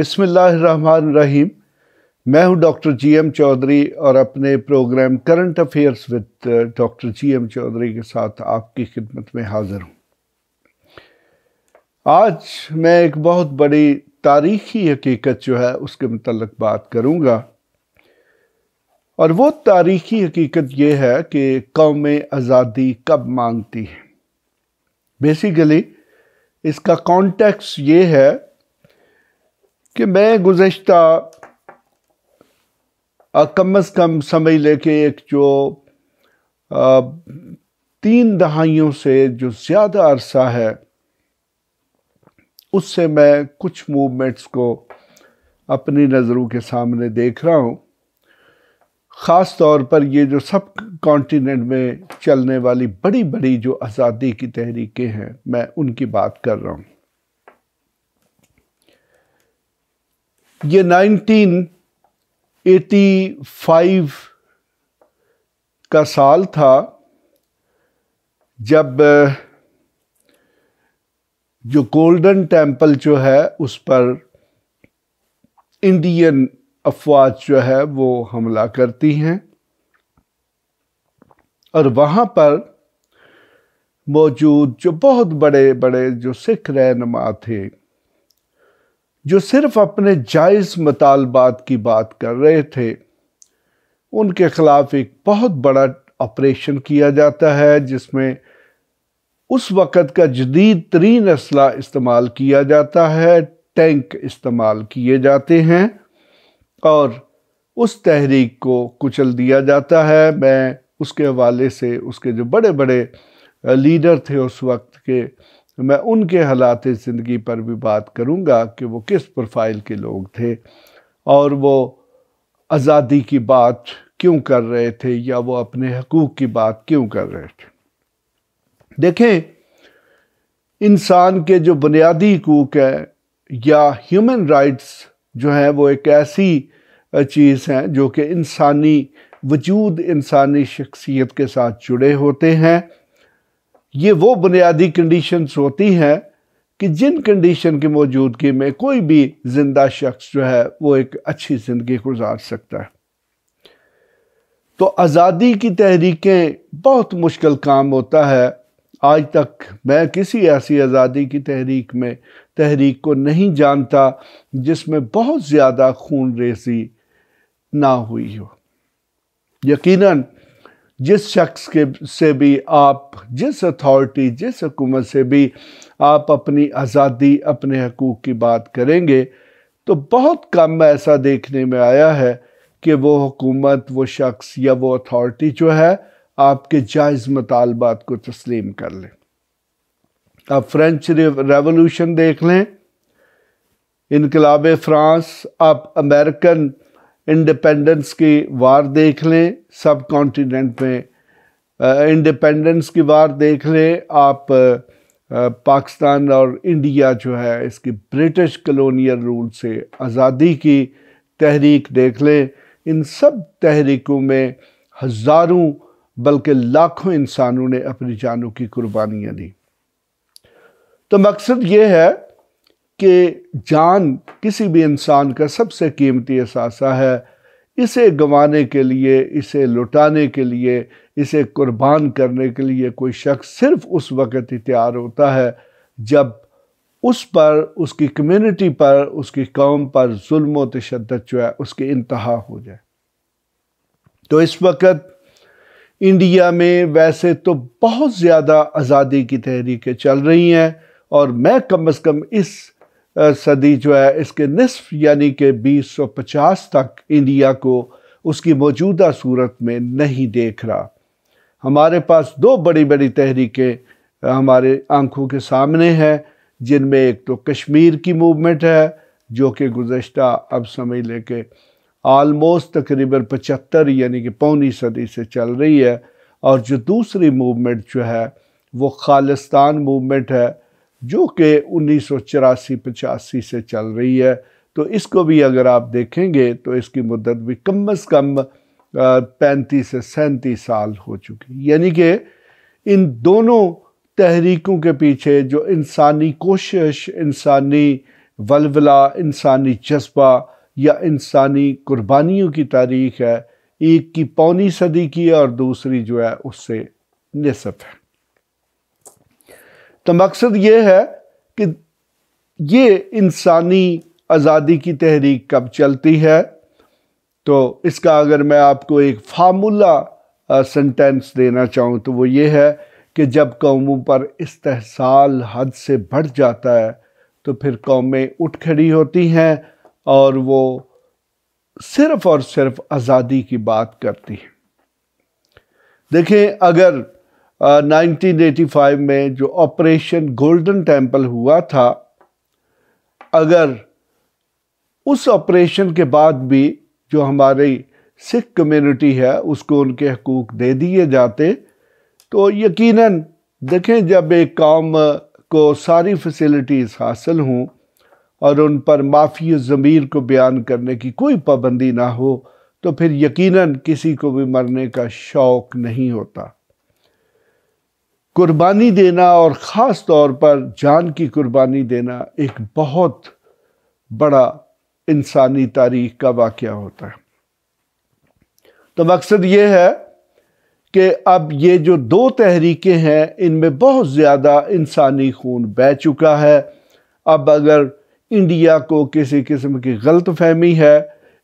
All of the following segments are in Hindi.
रहीम मैं हूं डॉक्टर जी एम चौधरी और अपने program current affairs with doctor G M Chaudhary के साथ आपकी खिदमत में हाज़िर हूं आज मैं एक बहुत बड़ी तारीखी हकीकत जो है उसके मतलब बात करूंगा और वो तारीखी हकीकत ये है कि कौम आज़ादी कब मांगती है बेसिकली इसका कॉन्टेक्स्ट ये है कि मैं गुज्त कम अज़ कम समझ लेके एक जो आ, तीन दहाइयों से जो ज़्यादा अरसा है उससे मैं कुछ मूवमेंट्स को अपनी नज़रों के सामने देख रहा हूँ ख़ास तौर पर ये जो सब कॉन्टीनेंट में चलने वाली बड़ी बड़ी जो आज़ादी की तहरीकें हैं मैं उनकी बात कर रहा हूँ ये 1985 का साल था जब जो गोल्डन टेम्पल जो है उस पर इंडियन अफवाज जो है वो हमला करती हैं और वहाँ पर मौजूद जो बहुत बड़े बड़े जो सिख रहनमा थे जो सिर्फ अपने जायज़ मतालबात की बात कर रहे थे उनके ख़िलाफ़ एक बहुत बड़ा ऑपरेशन किया जाता है जिसमें उस वक़्त का जदीद तरीन असला इस्तेमाल किया जाता है टैंक इस्तेमाल किए जाते हैं और उस तहरीक को कुचल दिया जाता है मैं उसके हवाले से उसके जो बड़े बड़े लीडर थे उस वक्त के तो मैं उनके हालात ज़िंदगी पर भी बात करूँगा कि वो किस प्रोफाइल के लोग थे और वो आज़ादी की बात क्यों कर रहे थे या वो अपने हकूक़ की बात क्यों कर रहे थे देखें इंसान के जो बुनियादी हकूक़ हैं या ह्यूमन राइट्स जो हैं वो एक ऐसी चीज़ हैं जो कि इंसानी वजूद इंसानी शख्सियत के साथ जुड़े होते हैं ये वो बुनियादी कंडीशंस होती हैं कि जिन कंडीशन की मौजूदगी में कोई भी ज़िंदा शख्स जो है वो एक अच्छी ज़िंदगी गुजार सकता है तो आज़ादी की तहरीकें बहुत मुश्किल काम होता है आज तक मैं किसी ऐसी आज़ादी की तहरीक में तहरीक को नहीं जानता जिसमें बहुत ज़्यादा खून रेसी ना हुई हो यकीनन जिस शख्स के से भी आप जिस अथॉरिटी जिस हुकूमत से भी आप अपनी आज़ादी अपने हकूक़ की बात करेंगे तो बहुत कम ऐसा देखने में आया है कि वो हुकूमत वो शख्स या वो अथॉरिटी जो है आपके जायज़ मतालबात को तस्लीम कर लें आप फ्रेंच रेवोल्यूशन देख लें इनकलाब फ्रांस आप अमेरिकन इंडिपेंडेंस की वार देख लें सब कॉन्टिनेंट में इंडिपेंडेंस की वार देख लें आप पाकिस्तान और इंडिया जो है इसकी ब्रिटिश कलोनियल रूल से आज़ादी की तहरीक देख लें इन सब तहरीकों में हज़ारों बल्कि लाखों इंसानों ने अपनी जानों की कुर्बानियाँ दी तो मकसद ये है कि जान किसी भी इंसान का सबसे कीमती असासा है इसे गंवाने के लिए इसे लुटाने के लिए इसे कुर्बान करने के लिए कोई शख्स सिर्फ उस वक़्त ही तैयार होता है जब उस पर उसकी कम्युनिटी पर उसकी कौम पर जुल्म तशद जो है उसके इंतहा हो जाए तो इस वक्त इंडिया में वैसे तो बहुत ज़्यादा आज़ादी की तहरीकें चल रही हैं और मैं कम अज़ कम इस सदी जो है इसके नसफ यानी कि बीस सौ पचास तक इंडिया को उसकी मौजूदा सूरत में नहीं देख रहा हमारे पास दो बड़ी बड़ी तहरीकें हमारे आंखों के सामने हैं जिनमें एक तो कश्मीर की मूवमेंट है जो कि गुज्त अब समझ लें कि आलमोस्ट तकरीबन पचहत्तर यानी कि पौनी सदी से चल रही है और जो दूसरी मूवमेंट जो है वो खालिस्तान मूवमेंट है जो कि उन्नीस सौ चौरासी पचासी से चल रही है तो इसको भी अगर आप देखेंगे तो इसकी मुद्दत भी कम अज़ कम पैंतीस से सैंतीस साल हो चुकी यानी कि इन दोनों तहरीकों के पीछे जो इंसानी कोशिश इंसानी वलवला इंसानी जज्बा या इंसानी कुर्बानियों की तारीख है एक की पौनी सदी की और दूसरी जो है उससे नसफ है तो मकसद ये है कि ये इंसानी आज़ादी की तहरीक कब चलती है तो इसका अगर मैं आपको एक फार्मूला सेंटेंस देना चाहूँ तो वो ये है कि जब कौमों पर इस्तेसाल हद से बढ़ जाता है तो फिर कौमें उठ खड़ी होती हैं और वो सिर्फ़ और सिर्फ आज़ादी की बात करती हैं देखें अगर 1985 में जो ऑपरेशन गोल्डन टेम्पल हुआ था अगर उस ऑपरेशन के बाद भी जो हमारी सिख कम्युनिटी है उसको उनके हकूक़ दे दिए जाते तो यकीनन देखें जब एक कौम को सारी फैसिलिटीज़ हासिल हों और उन पर माफ़ी ज़मीर को बयान करने की कोई पाबंदी ना हो तो फिर यकीनन किसी को भी मरने का शौक़ नहीं होता कुर्बानी देना और ख़ास तौर पर जान की कुर्बानी देना एक बहुत बड़ा इंसानी तारीख का वाक़ होता है तो मकसद ये है कि अब ये जो दो तहरीकें हैं इनमें बहुत ज़्यादा इंसानी खून बह चुका है अब अगर इंडिया को किसी किस्म की गलत फहमी है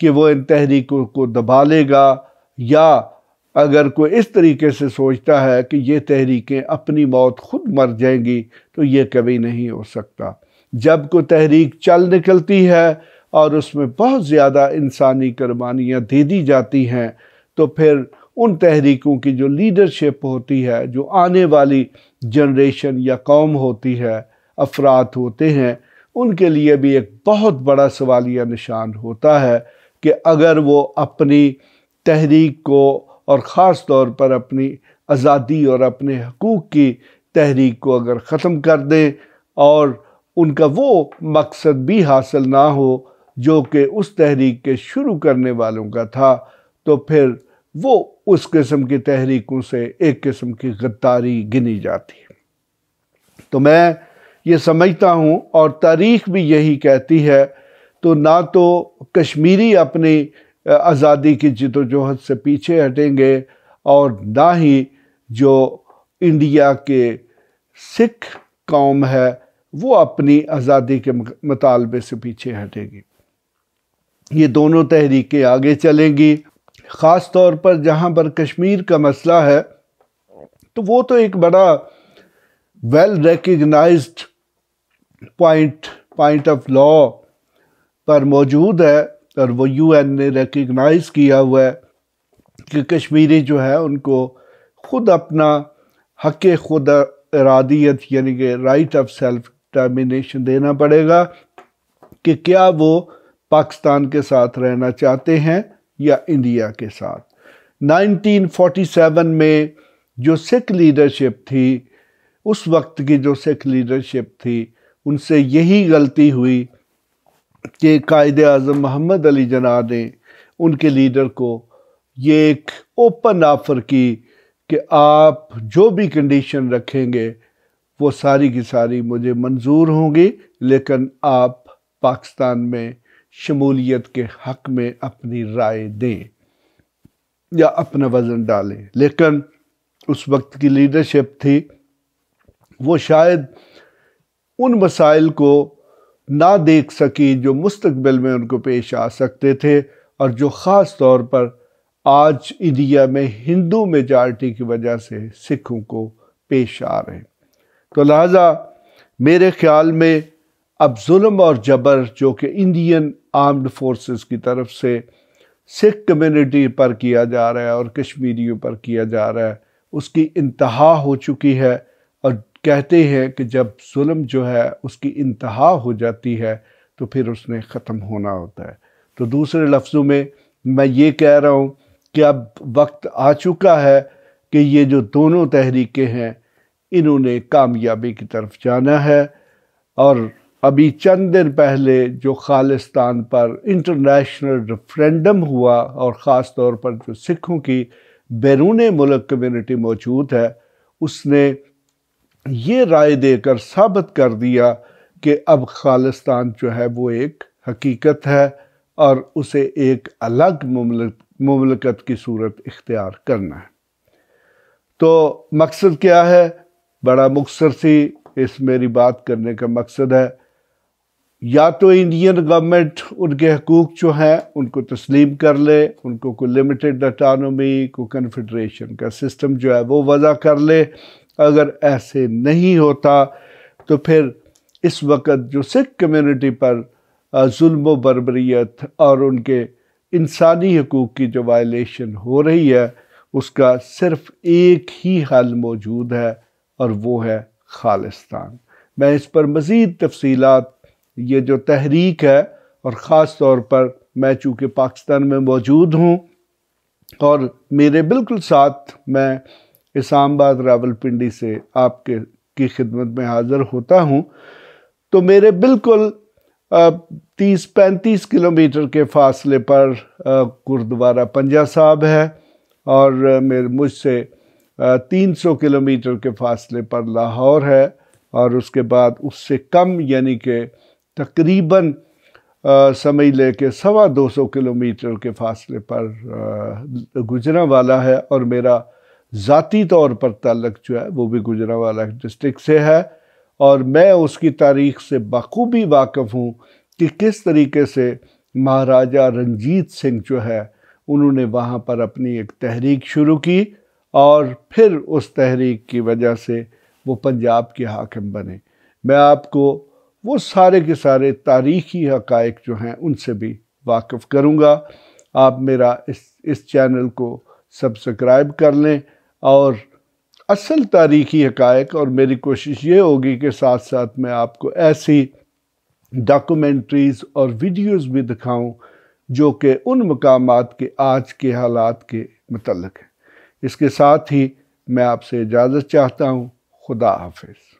कि वो इन तहरीकों को दबा लेगा या अगर कोई इस तरीके से सोचता है कि ये तहरीकें अपनी मौत खुद मर जाएंगी तो ये कभी नहीं हो सकता जब को तहरीक चल निकलती है और उसमें बहुत ज़्यादा इंसानी कुर्बानियाँ दे दी जाती हैं तो फिर उन तहरीकों की जो लीडरशिप होती है जो आने वाली जनरेशन या कौम होती है अफराद होते हैं उनके लिए भी एक बहुत बड़ा सवालिया निशान होता है कि अगर वो अपनी तहरीक को और ख़ास तौर पर अपनी आज़ादी और अपने हकूक़ की तहरीक को अगर ख़त्म कर दें और उनका वो मकसद भी हासिल ना हो जो कि उस तहरीक के शुरू करने वालों का था तो फिर वो उस किस्म की तहरीकों से एक किस्म की गद्दारी गिनी जाती है तो मैं ये समझता हूँ और तारीख भी यही कहती है तो ना तो कश्मीरी अपनी आज़ादी की जदोजहद से पीछे हटेंगे और ना ही जो इंडिया के सिख कौम है वो अपनी आज़ादी के मतालबे से पीछे हटेंगे ये दोनों तहरीकें आगे चलेंगी ख़ास तौर पर जहाँ पर कश्मीर का मसला है तो वो तो एक बड़ा well recognised point point of law पर मौजूद है और वो यूएन ने रिकग्नाइज किया हुआ है कि कश्मीरी जो है उनको खुद अपना हक खुद इरादियत यानी कि राइट ऑफ सेल्फ डिटर्मिनेशन देना पड़ेगा कि क्या वो पाकिस्तान के साथ रहना चाहते हैं या इंडिया के साथ 1947 में जो सिख लीडरशिप थी उस वक्त की जो सिख लीडरशिप थी उनसे यही गलती हुई के कायद अजम मोहम्मद अली जना ने उनके लीडर को ये एक ओपन ऑफ़र की कि आप जो भी कंडीशन रखेंगे वो सारी की सारी मुझे मंजूर होंगी लेकिन आप पाकिस्तान में शमूलियत के हक़ में अपनी राय दें या अपना वज़न डालें लेकिन उस वक्त की लीडरशिप थी वो शायद उन मसाइल को ना देख सकी जो मुस्तबिल में उनको पेश आ सकते थे और जो ख़ास तौर पर आज इंडिया में हिंदू मेजार्टी की वजह से सिखों को पेश आ रहे तो लिहाजा मेरे ख्याल में अब जुल्म और जबर जो कि इंडियन आर्म्ड फोर्सेस की तरफ से सिख कम्युनिटी पर किया जा रहा है और कश्मीरियों पर किया जा रहा है उसकी इंतहा हो चुकी है कहते हैं कि जब जुल्म जो है उसकी इंतहा हो जाती है तो फिर उसने ख़त्म होना होता है तो दूसरे लफ्ज़ों में मैं ये कह रहा हूँ कि अब वक्त आ चुका है कि ये जो दोनों तहरीकें हैं इन्होंने कामयाबी की तरफ जाना है और अभी चंद दिन पहले जो खालिस्तान पर इंटरनेशनल रेफरेंडम हुआ और ख़ास तौर पर जो सिखों की बैरून मुल्क कम्युनिटी मौजूद है उसने ये राय देकर साबित कर दिया कि अब खालिस्तान जो है वो एक हकीकत है और उसे एक अलग ममलकत की सूरत इख्तियार करना है तो मकसद क्या है बड़ा मुखसर सी इस मेरी बात करने का मकसद है या तो इंडियन गवर्नमेंट उनके हकूक जो हैं उनको तस्लीम कर ले उनको कोई लिमिटेड अटानमी को कन्फेडरेशन का सिस्टम जो है वो वज़ा कर ले अगर ऐसे नहीं होता तो फिर इस वक्त जो सिख कम्युनिटी पर जुल्म बरबरीत और उनके इंसानी हकूक़ की जो वायलेशन हो रही है उसका सिर्फ़ एक ही हल मौजूद है और वो है खालिस्तान मैं इस पर मज़ीद तफसीत ये जो तहरीक है और ख़ास तौर पर मैं चूँकि पाकिस्तान में मौजूद हूँ और मेरे बिल्कुल साथ मैं इस्लामाबाद रावलपिंडी से आपके की खिदमत में हाज़िर होता हूँ तो मेरे बिल्कुल तीस पैंतीस किलोमीटर के फासले पर गुरुद्वारा पंजा साहब है और मेरे मुझसे तीन सौ किलोमीटर के फासले पर लाहौर है और उसके बाद उससे कम यानी कि तकरीबन समय ले के सवा दो सौ किलोमीटर के फासले पर गुजरा वाला है और मेरा ज़ाती तौर पर ताल्लक जो है वो भी गुजरावाला डिस्ट्रिक्ट से है और मैं उसकी तारीख से बखूबी वाकफ़ हूँ कि किस तरीके से महाराजा रंजीत सिंह जो है उन्होंने वहाँ पर अपनी एक तहरीक शुरू की और फिर उस तहरीक की वजह से वो पंजाब के हाकिम बने मैं आपको वो सारे के सारे तारीखी हकायक जो हैं उनसे भी वाकफ़ करूँगा आप मेरा इस इस चैनल को सब्सक्राइब कर लें और असल तारीखी हकायक और मेरी कोशिश ये होगी कि साथ साथ मैं आपको ऐसी डॉक्यूमेंट्रीज़ और वीडियोस भी दिखाऊं जो कि उन मकाम के आज के हालात के मतलब हैं इसके साथ ही मैं आपसे इजाज़त चाहता हूँ खुदा हाफिज़